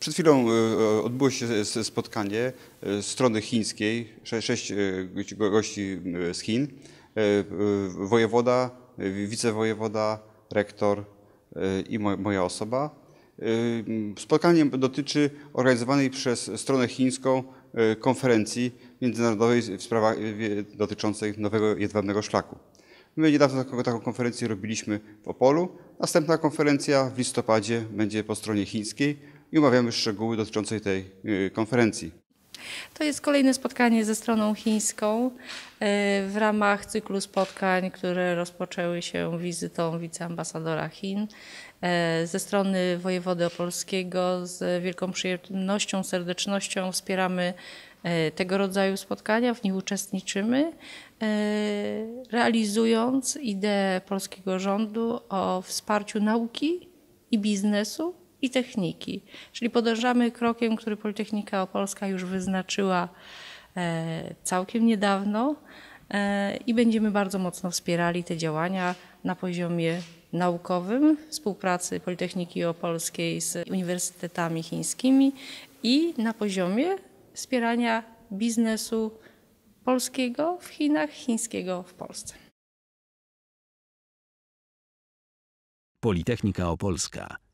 Przed chwilą e, e, odbyło się spotkanie e, strony chińskiej, sześć gości z Chin, wojewoda, wicewojewoda, rektor i moja osoba. Spotkanie dotyczy organizowanej przez stronę chińską konferencji międzynarodowej w sprawach dotyczących nowego jedwabnego szlaku. My niedawno taką, taką konferencję robiliśmy w Opolu. Następna konferencja w listopadzie będzie po stronie chińskiej i omawiamy szczegóły dotyczące tej y, konferencji. To jest kolejne spotkanie ze stroną chińską y, w ramach cyklu spotkań, które rozpoczęły się wizytą wiceambasadora Chin. Y, ze strony wojewody opolskiego z wielką przyjemnością, serdecznością wspieramy tego rodzaju spotkania, w nich uczestniczymy, realizując ideę polskiego rządu o wsparciu nauki i biznesu i techniki. Czyli podążamy krokiem, który Politechnika Opolska już wyznaczyła e, całkiem niedawno e, i będziemy bardzo mocno wspierali te działania na poziomie naukowym, współpracy Politechniki Opolskiej z uniwersytetami chińskimi i na poziomie wspierania biznesu polskiego w Chinach, chińskiego w Polsce. Politechnika Opolska